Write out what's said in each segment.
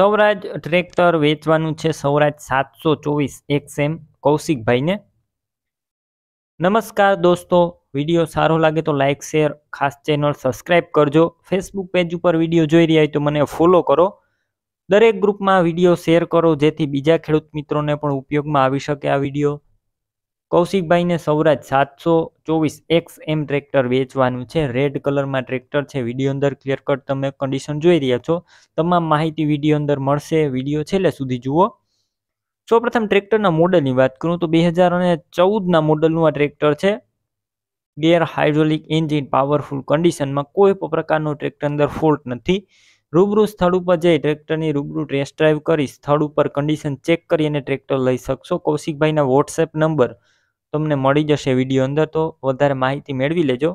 Swaraj tractor વેચવાનું છે સૌરાજ સાતસો ચોવીસ એક સેમ કૌશિકભાઈને નમસ્કાર દોસ્તો વિડીયો સારો લાગે તો લાઇક શેર ખાસ ચેનલ સબસ્ક્રાઇબ કરજો ફેસબુક પેજ ઉપર વિડીયો જોઈ રહ્યા હોય તો મને ફોલો કરો દરેક ગ્રુપમાં વિડીયો શેર કરો જેથી બીજા ખેડૂત મિત્રોને પણ ઉપયોગમાં આવી શકે આ વિડીયો કૌશિકભાઈને સૌરાજ સાતસો ચોવીસ એક્સ એમ ટ્રેક્ટર વેચવાનું છે રેડ કલરમાં ટ્રેક્ટર છે વિડીયો અંદર ક્લિયર કટ તમે કન્ડિશન જોઈ રહ્યા છો તમામ માહિતી વિડીયો અંદર મળશે વિડીયો છેલ્લે સુધી જુઓ સૌપ્રથમ ટ્રેક્ટરના મોડલની વાત કરું તો બે હજાર અને ચૌદના મોડલનું આ ટ્રેક્ટર છે ગેર હાઇડ્રોલિક એન્જિન પાવરફુલ કન્ડિશનમાં કોઈ પણ પ્રકારનો ટ્રેક્ટર અંદર ફોલ્ટ નથી રૂબરૂ સ્થળ ઉપર જઈ ટ્રેક્ટરની રૂબરૂ ટેસ્ટ ડ્રાઈવ કરી સ્થળ ઉપર કન્ડિશન ચેક કરી અને ટ્રેક્ટર લઈ શકશો કૌશિકભાઈના વોટ્સએપ નંબર તમને મળી જશે વિડીયો અંદર તો વધારે માહિતી મેળવી લેજો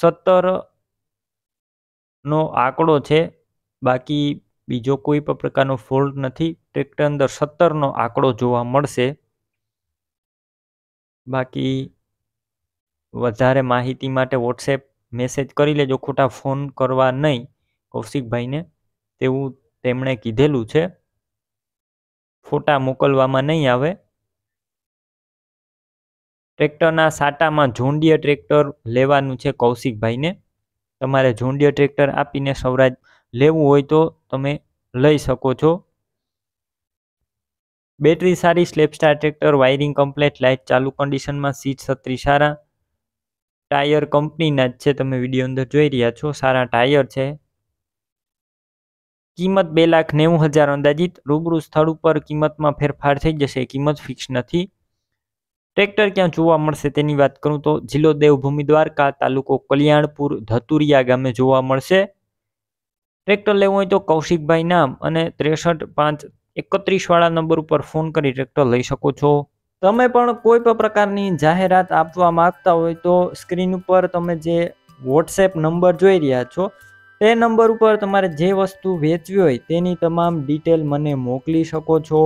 સત્તરનો આંકડો છે બાકી બીજો કોઈ પણ પ્રકારનો ફોલ્ટ નથી ટ્રેક્ટર અંદર સત્તરનો આંકડો જોવા મળશે બાકી વધારે માહિતી માટે વોટ્સએપ મેસેજ કરી લેજો ખોટા ફોન કરવા નહીં કૌશિકભાઈને તેવું તેમણે કીધેલું છે ફોટા મોકલવામાં નહીં આવે ટ્રેક્ટરના સાટામાં ઝુંડિયા ટ્રેક્ટર લેવાનું છે કૌશિકભાઈને તમારે ઝુંડિયા ટ્રેક્ટર આપીને સૌરાજ લેવું હોય તો તમે લઈ શકો છો બેટરી સારી સ્લેપસ્ટાર ટ્રેક્ટર વાયરિંગ કમ્પ્લેટ લાઇટ ચાલુ કન્ડિશનમાં સીટ છત્રી સારા ટાયર કંપનીના જ છે તમે વિડીયો અંદર જોઈ રહ્યા છો સારા ટાયર છે કિંમત બે લાખ નેવું હજાર અંદાજિત રૂબરૂ સ્થળ ઉપર કિંમતમાં ફેરફાર થઈ જશે કિંમત ફિક્સ નથી ટ્રેક્ટર ક્યાં જોવા મળશે તેની વાત કરું તો જિલ્લો દેવભૂમિ દ્વારકા તાલુકો કલ્યાણપુર ધતુરિયા ગામે જોવા મળશે ટ્રેક્ટર લેવું હોય તો કૌશિકભાઈ નામ અને ત્રેસઠ પાંચ એકત્રીસવાળા નંબર ઉપર ફોન કરી ટ્રેક્ટર લઈ શકો છો તમે પણ કોઈ પણ પ્રકારની જાહેરાત આપવા માંગતા હોય તો સ્ક્રીન ઉપર તમે જે વોટ્સએપ નંબર જોઈ રહ્યા છો તે નંબર ઉપર તમારે જે વસ્તુ વેચવી હોય તેની તમામ ડિટેલ મને મોકલી શકો છો